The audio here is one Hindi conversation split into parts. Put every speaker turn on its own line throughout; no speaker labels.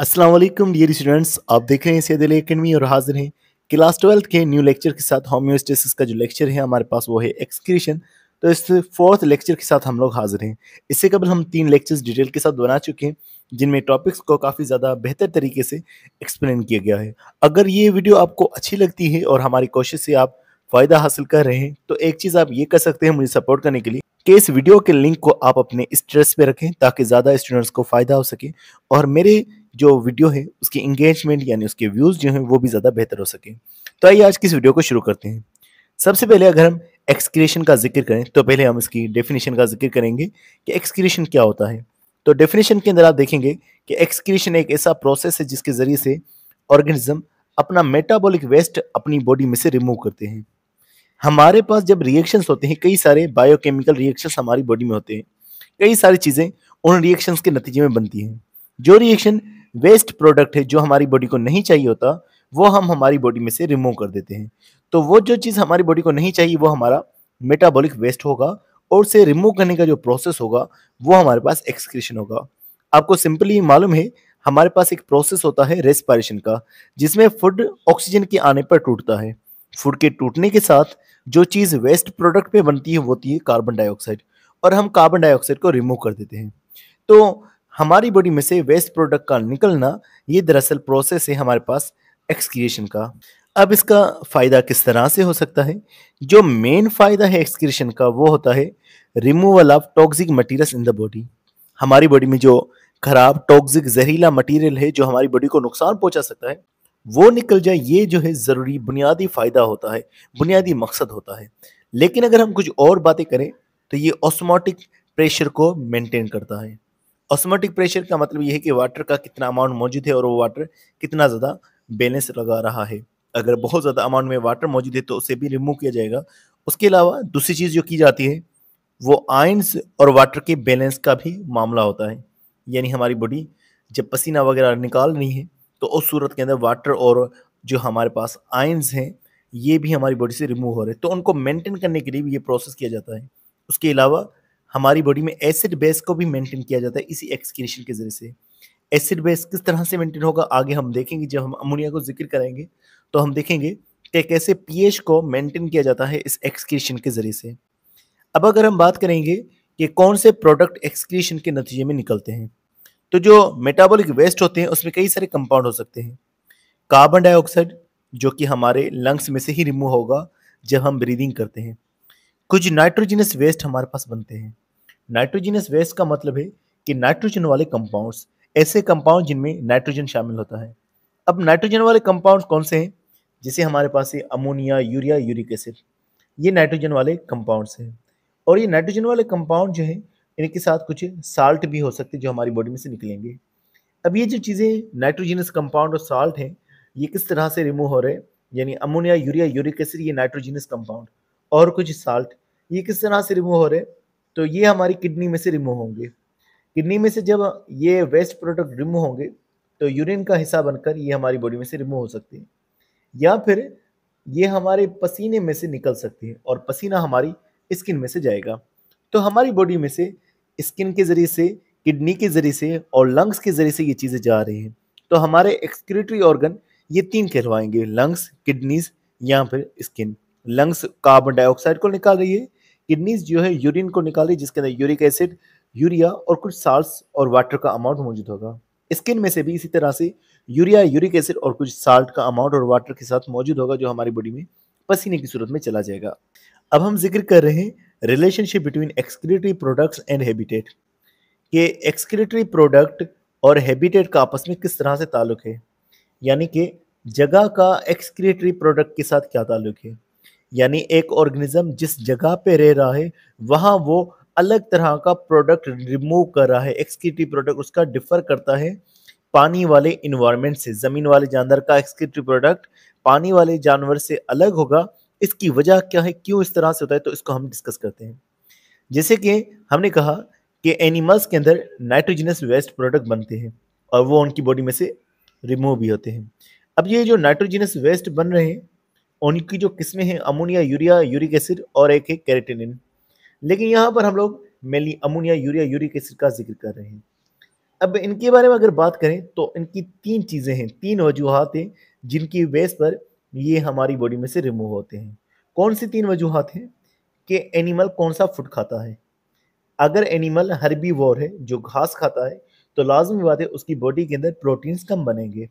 असलम डियर स्टूडेंट्स आप देख रहे हैं सैद अली अकेडमी और हाजिर हैं क्लास ट्वेल्थ के न्यू लेक्चर के साथ होम्योस्टेसिस का जो लेक्चर है हमारे पास वो है एक्सक्रीशन तो इस फोर्थ लेक्चर के साथ हम लोग हाजिर हैं इससे कबल हम तीन लेक्चर्स डिटेल के साथ बना चुके हैं जिनमें टॉपिक्स को काफ़ी ज़्यादा बेहतर तरीके से एक्सप्लेन किया गया है अगर ये वीडियो आपको अच्छी लगती है और हमारी कोशिश से आप फ़ायदा हासिल कर रहे हैं तो एक चीज़ आप ये कर सकते हैं मुझे सपोर्ट करने के लिए कि इस वीडियो के लिंक को आप अपने स्ट्रेस पे रखें ताकि ज़्यादा स्टूडेंट्स को फ़ायदा हो सके और मेरे जो वीडियो है उसकी इंगेजमेंट यानी उसके व्यूज़ जो हैं वो भी ज़्यादा बेहतर हो सके तो आइए आज की इस वीडियो को शुरू करते हैं सबसे पहले अगर हम एक्सक्रेशन का जिक्र करें तो पहले हम इसकी डेफिनेशन का जिक्र करेंगे कि एक्सक्रेशन क्या होता है तो डेफिनेशन के अंदर आप देखेंगे कि एक्सक्रेशन एक ऐसा प्रोसेस है जिसके ज़रिए से ऑर्गेनिज्म अपना मेटाबॉलिक वेस्ट अपनी बॉडी में से रिमूव करते हैं हमारे पास जब रिएक्शंस होते हैं कई सारे बायोकेमिकल रिएक्शंस हमारी बॉडी में होते हैं कई सारी चीज़ें उन रिएक्शंस के नतीजे में बनती हैं जो रिएक्शन वेस्ट प्रोडक्ट है जो हमारी बॉडी को नहीं चाहिए होता वो हम हमारी बॉडी में से रिमूव कर देते हैं तो वो जो चीज़ हमारी बॉडी को नहीं चाहिए वो हमारा मेटाबॉलिक वेस्ट होगा और उसे रिमूव करने का जो प्रोसेस होगा वो हमारे पास एक्सक्रीशन होगा आपको सिंपली मालूम है हमारे पास एक प्रोसेस होता है रेस्पायरेशन का जिसमें फूड ऑक्सीजन के आने पर टूटता है फूड के टूटने के साथ जो चीज़ वेस्ट प्रोडक्ट पे बनती है वो होती है कार्बन डाइऑक्साइड और हम कार्बन डाइऑक्साइड को रिमूव कर देते हैं तो हमारी बॉडी में से वेस्ट प्रोडक्ट का निकलना ये दरअसल प्रोसेस है हमारे पास एक्सक्रिएशन का अब इसका फ़ायदा किस तरह से हो सकता है जो मेन फ़ायदा है एक्सक्रिएशन का वो होता है removal of toxic materials in the body हमारी बॉडी में जो खराब टॉक्सिक जहरीला मटेरियल है जो हमारी बॉडी को नुकसान पहुंचा सकता है वो निकल जाए ये जो है ज़रूरी बुनियादी फ़ायदा होता है बुनियादी मकसद होता है लेकिन अगर हम कुछ और बातें करें तो ये ऑस्मोटिक प्रेशर को मेंटेन करता है ऑस्मोटिक प्रेशर का मतलब यह है कि वाटर का कितना अमाउंट मौजूद है और वो वाटर कितना ज़्यादा बैलेंस लगा रहा है अगर बहुत ज़्यादा अमाउंट में वाटर मौजूद है तो उसे भी रिमूव किया जाएगा उसके अलावा दूसरी चीज़ जो की जाती है वो आइंस और वाटर के बैलेंस का भी मामला होता है यानी हमारी बॉडी जब पसीना वगैरह निकाल रही है तो उस सूरत के अंदर वाटर और जो हमारे पास आइंस हैं ये भी हमारी बॉडी से रिमूव हो रहे हैं तो उनको मेंटेन करने के लिए भी ये प्रोसेस किया जाता है उसके अलावा हमारी बॉडी में एसिड बेस को भी मेंटेन किया जाता है इसी एक्सक्रीशन के जरिए से एसिड बेस किस तरह से मेंटेन होगा आगे हम देखेंगे जब हम अमोनिया को जिक्र करेंगे तो हम देखेंगे कि कैसे पीएच को मेंटेन किया जाता है इस एक्सक्रीशन के जरिए से अब अगर हम बात करेंगे कि कौन से प्रोडक्ट एक्सक्रीशन के नतीजे में निकलते हैं तो जो मेटाबॉलिक वेस्ट होते हैं उसमें कई सारे कंपाउंड हो सकते हैं कार्बन डाइऑक्साइड जो कि हमारे लंग्स में से ही रिमूव होगा जब हम ब्रीदिंग करते हैं कुछ नाइट्रोजिनस वेस्ट हमारे पास बनते हैं नाइट्रोजिनस वेस्ट का मतलब है कि नाइट्रोजन वाले कंपाउंड्स ऐसे कंपाउंड जिनमें नाइट्रोजन शामिल होता है अब नाइट्रोजन वाले कंपाउंड कौन से हैं जैसे हमारे पास है अमोनिया यूरिया यूरिक एसिड ये नाइट्रोजन वाले कंपाउंड्स हैं और ये नाइट्रोजन वाले कंपाउंड जो हैं इनके साथ कुछ साल्ट भी हो सकते जो हमारी बॉडी में से निकलेंगे अब ये जो चीज़ें नाइट्रोजिनस कंपाउंड और साल्ट हैं ये किस तरह से रिमूव हो रहे हैं यानी अमोनिया यूरिया यूरिक एसिड ये नाइट्रोजनस कंपाउंड और कुछ साल्ट ये किस तरह से रिमूव हो रहे हैं तो ये हमारी किडनी में से रिमूव होंगे किडनी में से जब ये वेस्ट प्रोडक्ट रिमूव होंगे तो यूरिन का हिस्सा बनकर ये हमारी बॉडी में से रिमूव हो सकती है या फिर ये हमारे पसीने में से निकल सकती है और पसीना हमारी स्किन में से जाएगा तो हमारी बॉडी में से स्किन के ज़रिए से किडनी के ज़रिए से और लंग्स के ज़रिए से ये चीज़ें जा रही हैं तो हमारे एक्सक्रेटरी ऑर्गन ये तीन कहलवाएंगे लंग्स किडनीज या फिर स्किन लंग्स कार्बन डाइऑक्साइड को निकाल रही है किडनीज जो है यूरिन को निकाली जिसके अंदर यूरिक एसिड यूरिया और कुछ साल्ट और वाटर का अमाउंट मौजूद होगा स्किन में से भी इसी तरह से यूरिया यूरिक एसिड और कुछ साल्ट का अमाउंट और वाटर के साथ मौजूद होगा जो हमारी बॉडी में पसीने की सूरत में चला जाएगा अब हम जिक्र कर रहे हैं relationship between excretory products and habitat ये एक्सक्रेटरी प्रोडक्ट और हैबिटेट का आपस में किस तरह से ताल्लुक है यानी कि जगह का एक्सक्रेटरी प्रोडक्ट के साथ क्या ताल्लुक है यानी एक ऑर्गेनिज्म जिस जगह पे रह रहा है वहाँ वो अलग तरह का प्रोडक्ट रिमूव कर रहा है एक्सक्रिटिव प्रोडक्ट उसका डिफर करता है पानी वाले इन्वायरमेंट से ज़मीन वाले जानवर का एक्सक्रीटिव प्रोडक्ट पानी वाले जानवर से अलग होगा इसकी वजह क्या है क्यों इस तरह से होता है तो इसको हम डिस्कस करते हैं जैसे कि हमने कहा कि एनिमल्स के अंदर नाइट्रोजनस वेस्ट प्रोडक्ट बनते हैं और वो उनकी बॉडी में से रिमूव भी होते हैं अब ये जो नाइट्रोजनस वेस्ट बन रहे हैं उनकी जो किस्में हैं अमोनिया यूरिया यूरिक एसिड और एक है कैरेटिनिन लेकिन यहाँ पर हम लोग mainly ammonia urea uric acid का जिक्र कर रहे हैं अब इनके बारे में अगर बात करें तो इनकी तीन चीज़ें हैं तीन वजूहत हैं जिनकी बेस पर ये हमारी बॉडी में से रिमूव होते हैं कौन सी तीन वजूहत हैं कि एनिमल कौन सा फूड खाता है अगर एनिमल हरबी वोर है जो घास खाता है तो लाजमी बात है उसकी बॉडी के अंदर प्रोटीन्स कम बनेंगे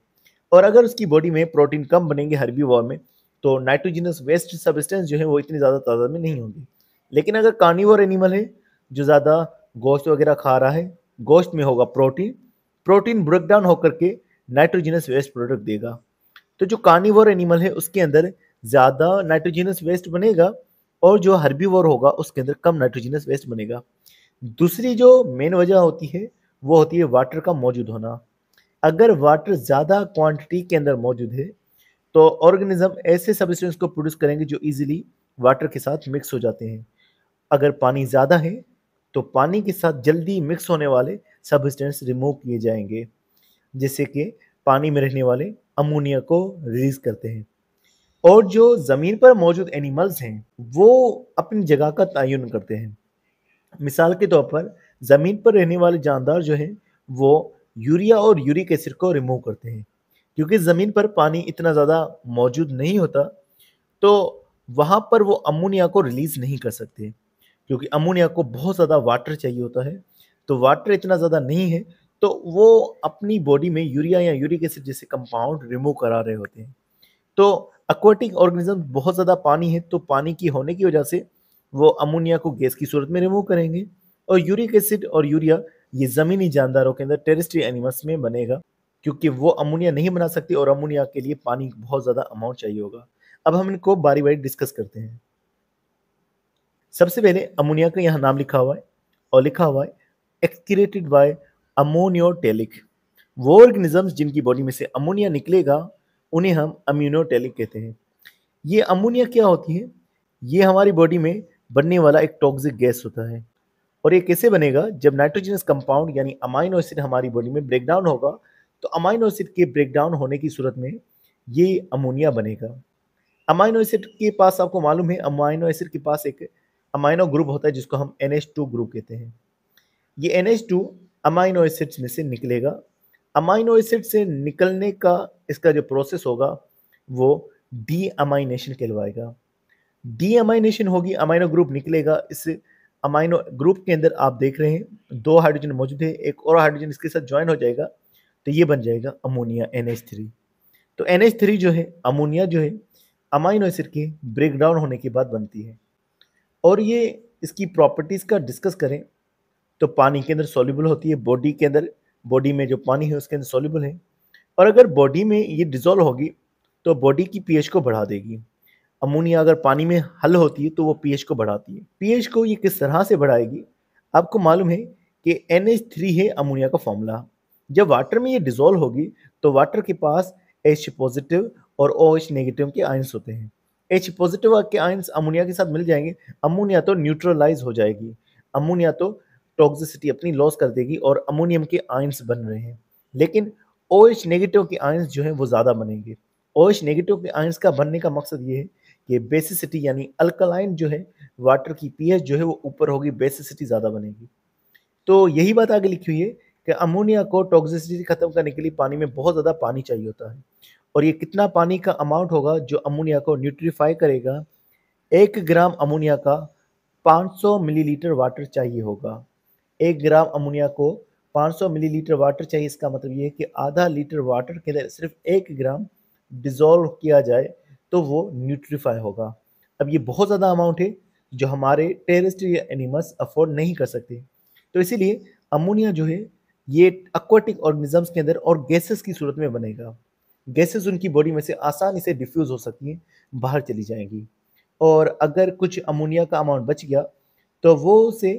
और अगर उसकी बॉडी में प्रोटीन कम बनेंगे हरबी वॉर में तो नाइट्रोजिनस वेस्ट सब्सटेंस जो है वो इतनी ज़्यादा तादाद में नहीं होगी लेकिन अगर कानीवर एनिमल है जो ज़्यादा गोश्त वगैरह खा रहा है गोश्त में होगा प्रोटीन प्रोटीन ब्रेकडाउन होकर के नाइट्रोजिनस वेस्ट प्रोडक्ट देगा तो जो कानीवर एनिमल है उसके अंदर ज़्यादा नाइट्रोजिनस वेस्ट बनेगा और जो हर्बीवोर होगा उसके अंदर कम नाइट्रोजिनस वेस्ट बनेगा दूसरी जो मेन वजह होती है वो होती है वाटर का मौजूद होना अगर वाटर ज़्यादा क्वांटिटी के अंदर मौजूद है तो ऑर्गेनिज्म ऐसे सब्सटेंस को प्रोड्यूस करेंगे जो इजीली वाटर के साथ मिक्स हो जाते हैं अगर पानी ज़्यादा है तो पानी के साथ जल्दी मिक्स होने वाले सब्सटेंस रिमूव किए जाएंगे जैसे कि पानी में रहने वाले अमोनिया को रिलीज करते हैं और जो ज़मीन पर मौजूद एनिमल्स हैं वो अपनी जगह का तयन करते हैं मिसाल के तौर पर ज़मीन पर रहने वाले जानदार जो हैं वो यूरिया और यूरिक एसिड को रिमूव करते हैं क्योंकि ज़मीन पर पानी इतना ज़्यादा मौजूद नहीं होता तो वहाँ पर वो अमोनिया को रिलीज़ नहीं कर सकते क्योंकि अमोनिया को बहुत ज़्यादा वाटर चाहिए होता है तो वाटर इतना ज़्यादा नहीं है तो वो अपनी बॉडी में यूरिया या यूरिक एसिड जैसे कंपाउंड रिमूव करा रहे होते हैं तो अक्वाटिक ऑर्गेनिज्म बहुत ज़्यादा पानी है तो पानी की होने की वजह से वो अमोनिया को गैस की सूरत में रिमूव करेंगे और यूरिक एसिड और यूरिया ये ज़मीनी जानदारों के अंदर टेरिस्ट्री एनिमल्स में बनेगा क्योंकि वो अमोनिया नहीं बना सकती और अमोनिया के लिए पानी बहुत ज़्यादा अमाउंट चाहिए होगा अब हम इनको बारी बारी डिस्कस करते हैं सबसे पहले अमोनिया का यहाँ नाम लिखा हुआ है और लिखा हुआ है एक्सक्रेटेड बाय अमोनियोटेलिक वो ऑर्गेनिजम्स जिनकी बॉडी में से अमोनिया निकलेगा उन्हें हम अम्यूनोटेलिक कहते हैं ये अमोनिया क्या होती है ये हमारी बॉडी में बनने वाला एक टॉक्सिक गैस होता है और ये कैसे बनेगा जब नाइट्रोजनस कंपाउंड यानी अमाइनो एसिड हमारी बॉडी में ब्रेकडाउन होगा तो अमाइनो एसिड के ब्रेकडाउन होने की सूरत में ये अमोनिया बनेगा अमाइनो एसिड के पास आपको मालूम है अमाइनो एसिड के पास एक अमाइनो ग्रुप होता है जिसको हम एन ग्रुप कहते हैं ये एन अमाइनो एसिड्स में से निकलेगा अमाइनो एसिड से निकलने का इसका जो प्रोसेस होगा वो डी अमाइनेशन कहलवाएगा डी अमाइनेशन होगी अमाइनो ग्रुप निकलेगा इस अमाइनो ग्रुप के अंदर आप देख रहे हैं दो हाइड्रोजन मौजूद है एक और हाइड्रोजन इसके साथ ज्वाइन हो जाएगा तो ये बन जाएगा अमोनिया एन थ्री तो एन थ्री जो है अमोनिया जो है अमाइनो एसिड के ब्रेकडाउन होने के बाद बनती है और ये इसकी प्रॉपर्टीज़ का डिस्कस करें तो पानी के अंदर सॉल्यूबल होती है बॉडी के अंदर बॉडी में जो पानी है उसके अंदर सॉल्यूबल है और अगर बॉडी में ये डिज़ोल्व होगी तो बॉडी की पीएच को बढ़ा देगी अमोनिया अगर पानी में हल होती है तो वो पीएच को बढ़ाती है पीएच को ये किस तरह से बढ़ाएगी आपको मालूम है कि एन है अमोनिया का फॉर्मूला जब वाटर में ये डिजोल्व होगी तो वाटर के पास एच पॉजिटिव और ओ एच नेगेटिव के आयंस होते हैं एच पॉजिटिव के आयंस अमोनिया के साथ मिल जाएंगे अमोनिया तो न्यूट्रलाइज हो जाएगी अमोनिया तो टॉक्सिसिटी अपनी लॉस कर देगी और अमोनियम के आयंस बन रहे हैं लेकिन ओ एच नेगेटिव के आयंस जो हैं वो ज़्यादा बनेंगे ओ एच नेगेटिव के आयंस का बनने का मकसद ये है कि बेसिसिटी यानी अल्कलाइन जो है वाटर की पीएच जो है वो ऊपर होगी बेसिसिटी ज़्यादा बनेगी तो यही बात आगे लिखी हुई है कि अमोनिया को टॉक्सिसिटी ख़त्म करने के लिए पानी में बहुत ज़्यादा पानी चाहिए होता है और ये कितना पानी का अमाउंट होगा जो अमोनिया को न्यूट्रीफाई करेगा एक ग्राम अमोनिया का 500 मिलीलीटर वाटर चाहिए होगा एक ग्राम अमोनिया को 500 मिलीलीटर वाटर चाहिए इसका मतलब ये है कि आधा लीटर वाटर के अंदर सिर्फ एक ग्राम डिज़ोल्व किया जाए तो वो न्यूट्रीफाई होगा अब ये बहुत ज़्यादा अमाउंट है जो हमारे टेरेस्ट्रियल एनिमल्स अफोर्ड नहीं कर सकते तो इसीलिए अमोनिया जो है ये अक्वाटिक ऑर्गेनिजम्स के अंदर और गैसेस की सूरत में बनेगा गैसेस उनकी बॉडी में से आसानी से डिफ्यूज़ हो सकती हैं बाहर चली जाएंगी और अगर कुछ अमोनिया का अमाउंट बच गया तो वो उसे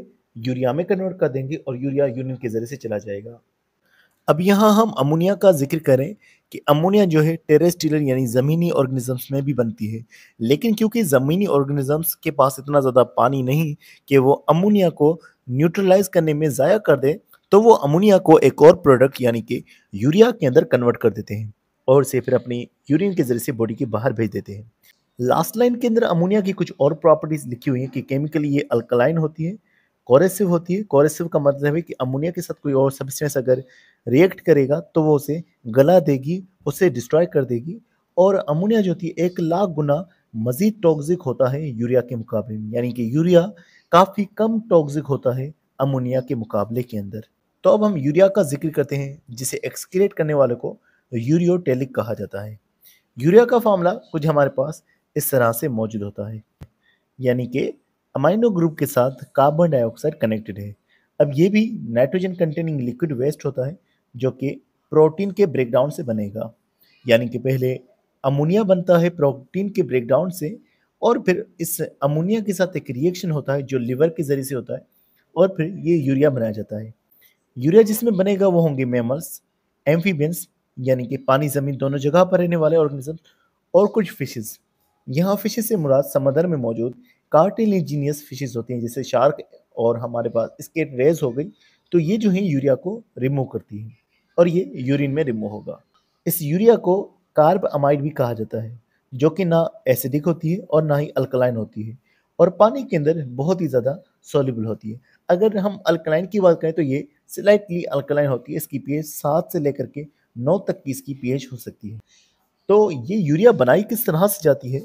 यूरिया में कन्वर्ट कर देंगे और यूरिया यूनियन के ज़रिए से चला जाएगा अब यहाँ हम अमोनिया का जिक्र करें कि अमोनिया जो है टेरेस्टिलर यानी ज़मीनी ऑर्गेनिजम्स में भी बनती है लेकिन क्योंकि ज़मीनी ऑर्गेनिजम्स के पास इतना ज़्यादा पानी नहीं कि वो अमोनिया को न्यूट्रलाइज करने में ज़ाया कर दे तो वो अमोनिया को एक और प्रोडक्ट यानी कि यूरिया के अंदर कन्वर्ट कर देते हैं और उसे फिर अपनी यूरिन के जरिए से बॉडी के बाहर भेज देते हैं लास्ट लाइन के अंदर अमोनिया की कुछ और प्रॉपर्टीज़ लिखी हुई हैं कि केमिकली ये अल्कलाइन होती है कॉरेसिव होती है कॉरेसिव का मतलब है कि अमोनिया के साथ कोई और सब्सटेंस अगर रिएक्ट करेगा तो वो उसे गला देगी उसे डिस्ट्रॉय कर देगी और अमोनिया जो होती है एक लाख गुना मज़ीद टॉक्सिक होता है यूरिया के मुकाबले में यानी कि यूरिया काफ़ी कम टॉक्सिक होता है अमोनिया के मुकाबले के अंदर तो अब हम यूरिया का जिक्र करते हैं जिसे एक्सक्रेट करने वाले को यूरियोटेलिक कहा जाता है यूरिया का फॉर्मूला कुछ हमारे पास इस तरह से मौजूद होता है यानी कि अमाइनो ग्रुप के साथ कार्बन डाइऑक्साइड कनेक्टेड है अब ये भी नाइट्रोजन कंटेनिंग लिक्विड वेस्ट होता है जो कि प्रोटीन के ब्रेकडाउन से बनेगा यानी कि पहले अमोनिया बनता है प्रोटीन के ब्रेकडाउन से और फिर इस अमोनिया के साथ एक रिएक्शन होता है जो लिवर के ज़रिए से होता है और फिर ये यूरिया बनाया जाता है यूरिया जिसमें बनेगा वो होंगे मेमल्स एम्फीबियंस यानी कि पानी जमीन दोनों जगह पर रहने वाले ऑर्गेनिज्म और कुछ फिशेस यहाँ फिशेस से मुराद समंदर में मौजूद कार्टिलेजीनियस फिशेस होती हैं जैसे शार्क और हमारे पास स्केट रेज हो गई तो ये जो है यूरिया को रिमूव करती हैं और ये यूरिन में रिमूव होगा इस यूरिया को कार्ब अमाइड भी कहा जाता है जो कि ना एसिडिक होती है और ना ही अल्कलाइन होती है और पानी के अंदर बहुत ही ज़्यादा सोलिबल होती है अगर हम अल्कलाइन की बात करें तो ये स्लाइटली अल्कलाइन होती है इसकी पीएच सात से लेकर के नौ तक की इसकी पीएच हो सकती है तो ये यूरिया बनाई किस तरह से जाती है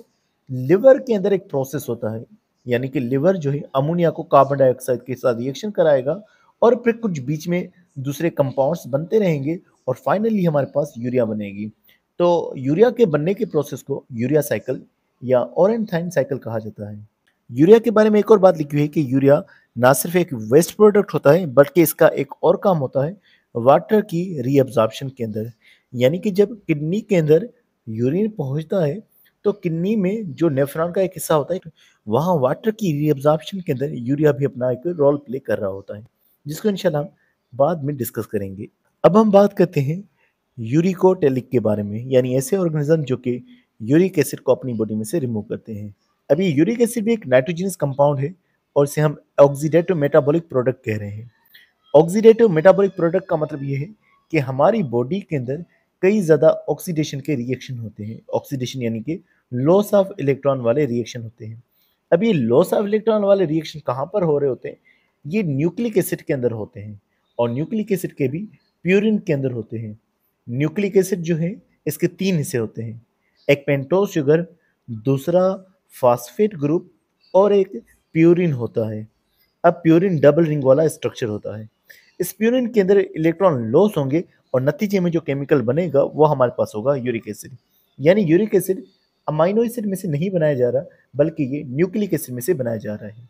लिवर के अंदर एक प्रोसेस होता है यानी कि लिवर जो है अमोनिया को कार्बन डाइऑक्साइड के साथ रिएक्शन कराएगा और फिर कुछ बीच में दूसरे कंपाउंड्स बनते रहेंगे और फाइनली हमारे पास यूरिया बनेगी तो यूरिया के बनने के प्रोसेस को यूरिया साइकिल या ओरेंथाइन साइकिल कहा जाता है यूरिया के बारे में एक और बात लिखी हुई है कि यूरिया ना सिर्फ एक वेस्ट प्रोडक्ट होता है बल्कि इसका एक और काम होता है वाटर की रीअब्जॉर्बशन के अंदर यानी कि जब किडनी के अंदर यूरिन पहुंचता है तो किडनी में जो नेफ्रॉन का एक हिस्सा होता है वहाँ वाटर की रीअब्जॉर्बशन के अंदर यूरिया भी अपना एक रोल प्ले कर रहा होता है जिसको इंशाल्लाह हम बाद में डिस्कस करेंगे अब हम बात करते हैं यूरिकोटेलिक के बारे में यानी ऐसे ऑर्गेनिज्म जो कि यूरिक एसिड को अपनी बॉडी में से रिमूव करते हैं अभी यूरिक एसिड भी एक नाइट्रोजनस कंपाउंड है और इसे हम ऑक्सीडेटिव मेटाबॉलिक प्रोडक्ट कह रहे हैं ऑक्सीडेटिव मेटाबॉलिक प्रोडक्ट का मतलब ये है कि हमारी बॉडी के अंदर कई ज़्यादा ऑक्सीडेशन के रिएक्शन होते हैं ऑक्सीडेशन यानी कि लॉस ऑफ इलेक्ट्रॉन वाले रिएक्शन होते हैं अब ये लॉस ऑफ इलेक्ट्रॉन वाले रिएक्शन कहाँ पर हो रहे होते हैं ये न्यूक्लिक एसिड के अंदर होते हैं और न्यूक्लिक एसिड के भी प्यूरिन के अंदर होते हैं न्यूक्लिक एसिड जो है इसके तीन हिस्से होते हैं एक पेंटो शुगर दूसरा फास्फेट ग्रुप और एक प्यूरिन होता है अब प्यूरिन डबल रिंग वाला स्ट्रक्चर होता है इस प्यूरिन के अंदर इलेक्ट्रॉन लॉस होंगे और नतीजे में जो केमिकल बनेगा वो हमारे पास होगा यूरिक एसिड यानी यूरिक एसिड अमाइनो एसिड में से नहीं बनाया जा रहा बल्कि ये न्यूक्लिक एसिड में से बनाया जा रहा है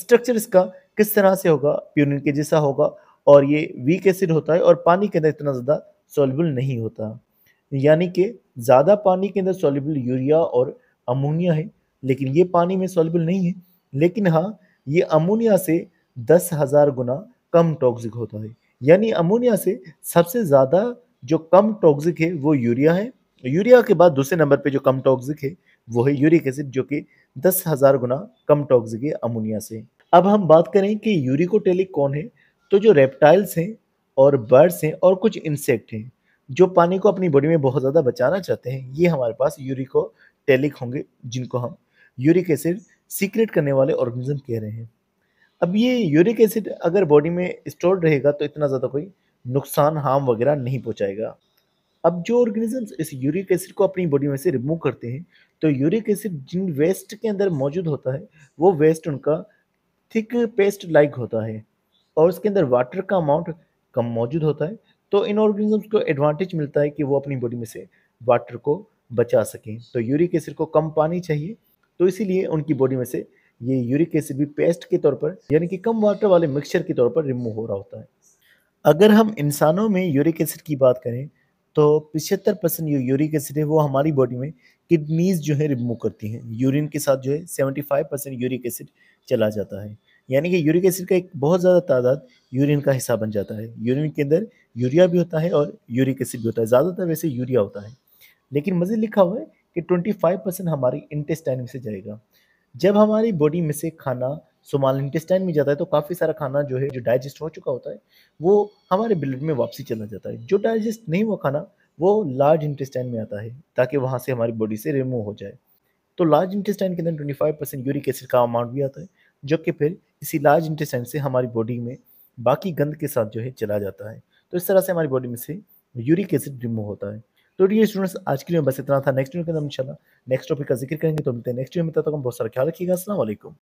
स्ट्रक्चर इसका किस तरह से होगा प्यूरिन के जैसा होगा और ये वीक एसिड होता है और पानी के अंदर इतना ज़्यादा सोलबल नहीं होता यानी कि ज़्यादा पानी के अंदर सोलबल यूरिया और अमोनिया है लेकिन ये पानी में सोलबल नहीं है लेकिन हाँ ये अमोनिया से दस हज़ार गुना कम टॉक्सिक होता है यानी अमोनिया से सबसे ज़्यादा जो कम टॉक्सिक है वो यूरिया है यूरिया के बाद दूसरे नंबर पे जो कम टॉक्सिक है वो है यूरिक एसिड जो कि दस हज़ार गुना कम टॉक्सिक है अमोनिया से अब हम बात करें कि यूरिकोटेलिक कौन है तो जो रेप्टाइल्स हैं और बर्ड्स हैं और कुछ इंसेक्ट हैं जो पानी को अपनी बॉडी में बहुत ज़्यादा बचाना चाहते हैं ये हमारे पास यूरिकोटेलिक होंगे जिनको हम यूरिक एसिड सीक्रेट करने वाले ऑर्गेनिज्म कह रहे हैं अब ये यूरिक एसिड अगर बॉडी में स्टोर रहेगा तो इतना ज़्यादा कोई नुकसान हार्म वगैरह नहीं पहुँचाएगा अब जो ऑर्गेनिजम्स इस यूरिक एसिड को अपनी बॉडी में से रिमूव करते हैं तो यूरिक एसिड जिन वेस्ट के अंदर मौजूद होता है वो वेस्ट उनका थिक पेस्ट लाइक होता है और उसके अंदर वाटर का अमाउंट कम मौजूद होता है तो इन ऑर्गेनिजम्स को एडवांटेज मिलता है कि वो अपनी बॉडी में से वाटर को बचा सकें तो यूरिक एसिड को कम पानी चाहिए तो इसीलिए उनकी बॉडी में से ये यूरिक एसिड भी पेस्ट के तौर पर यानी कि कम वाटर वाले मिक्सचर के तौर पर रिमूव हो रहा होता है अगर हम इंसानों में यूरिक एसिड की बात करें तो पिछहत्तर परसेंट जो यूरिक एसिड है वो हमारी बॉडी में किडनीज जो है रिमूव करती हैं यूरिन के साथ जो है seventy five percent uric acid चला जाता है यानी कि यूरिक एसिड का एक बहुत ज़्यादा तादाद यूरिन का हिस्सा बन जाता है यूरिन के अंदर यूरिया भी होता है और यूरिक एसिड भी होता है ज़्यादातर वैसे यूरिया होता है लेकिन मज़े लिखा हुआ है कि 25 परसेंट हमारी इंटेस्टाइन में से जाएगा जब हमारी बॉडी में से खाना सुमाल इंटेस्टाइन में जाता है तो काफ़ी सारा खाना जो है जो डाइजेस्ट हो चुका होता है वो हमारे ब्लड में वापसी चला जाता है जो डाइजेस्ट नहीं हुआ खाना वो लार्ज इंटेस्टाइन में आता है ताकि वहाँ से हमारी बॉडी से रिमूव हो जाए तो लार्ज इंटेस्टाइन के अंदर twenty five percent uric acid का अमाउंट भी आता है जो कि फिर इसी लार्ज इंटेस्टाइन से हमारी बॉडी में बाकी गंद के साथ जो है चला जाता है तो इस तरह से हमारी बॉडी में से यूरिक एसिड रिमूव होता है तो ये स्टूडेंट्स आज के लिए बस इतना था नेक्स्ट वीडियो के अंदर इंशाल्लाह नेक्स्ट टॉपिक का जिक्र करेंगे तो मिलते हैं नेक्स्ट वीडियो में तब तक हम बहुत सारा ख्याल रखिएगा असलम